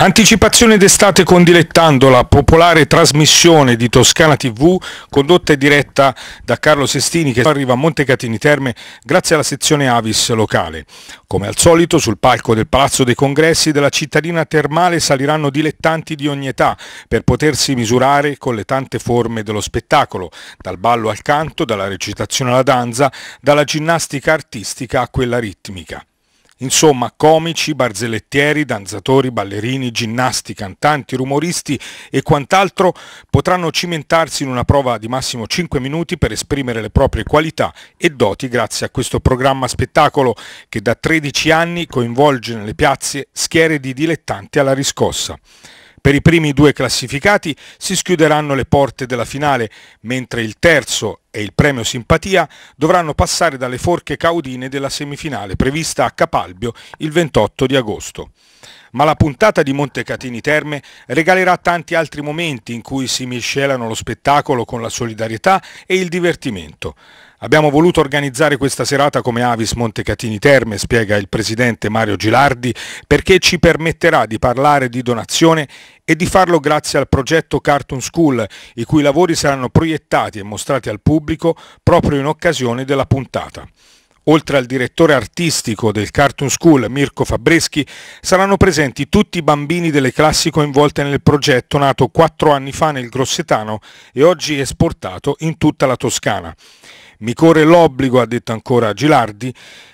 Anticipazione d'estate con Dilettando, la popolare trasmissione di Toscana TV condotta e diretta da Carlo Sestini che arriva a Montecatini Terme grazie alla sezione Avis locale. Come al solito sul palco del Palazzo dei Congressi della cittadina termale saliranno dilettanti di ogni età per potersi misurare con le tante forme dello spettacolo, dal ballo al canto, dalla recitazione alla danza, dalla ginnastica artistica a quella ritmica. Insomma, comici, barzellettieri, danzatori, ballerini, ginnasti, cantanti, rumoristi e quant'altro potranno cimentarsi in una prova di massimo 5 minuti per esprimere le proprie qualità e doti grazie a questo programma spettacolo che da 13 anni coinvolge nelle piazze schiere di dilettanti alla riscossa. Per i primi due classificati si schiuderanno le porte della finale, mentre il terzo e il premio simpatia dovranno passare dalle forche caudine della semifinale prevista a Capalbio il 28 di agosto ma la puntata di Montecatini Terme regalerà tanti altri momenti in cui si miscelano lo spettacolo con la solidarietà e il divertimento. Abbiamo voluto organizzare questa serata come Avis Montecatini Terme, spiega il presidente Mario Gilardi, perché ci permetterà di parlare di donazione e di farlo grazie al progetto Cartoon School, i cui lavori saranno proiettati e mostrati al pubblico proprio in occasione della puntata. Oltre al direttore artistico del Cartoon School, Mirko Fabreschi, saranno presenti tutti i bambini delle classi coinvolte nel progetto nato quattro anni fa nel Grossetano e oggi esportato in tutta la Toscana. Mi corre l'obbligo, ha detto ancora Gilardi,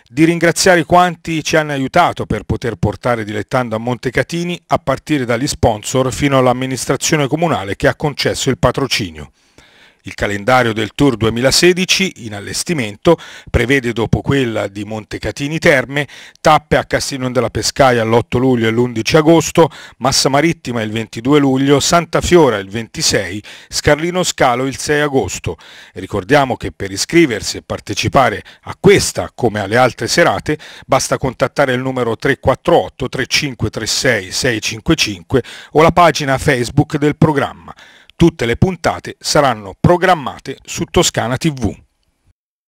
di ringraziare quanti ci hanno aiutato per poter portare Dilettando a Montecatini, a partire dagli sponsor fino all'amministrazione comunale che ha concesso il patrocinio. Il calendario del Tour 2016 in allestimento prevede dopo quella di Montecatini Terme tappe a Castiglione della Pescaia l'8 luglio e l'11 agosto, Massa Marittima il 22 luglio, Santa Fiora il 26, Scarlino Scalo il 6 agosto. Ricordiamo che per iscriversi e partecipare a questa come alle altre serate basta contattare il numero 348 3536 655 o la pagina Facebook del programma. Tutte le puntate saranno programmate su Toscana TV.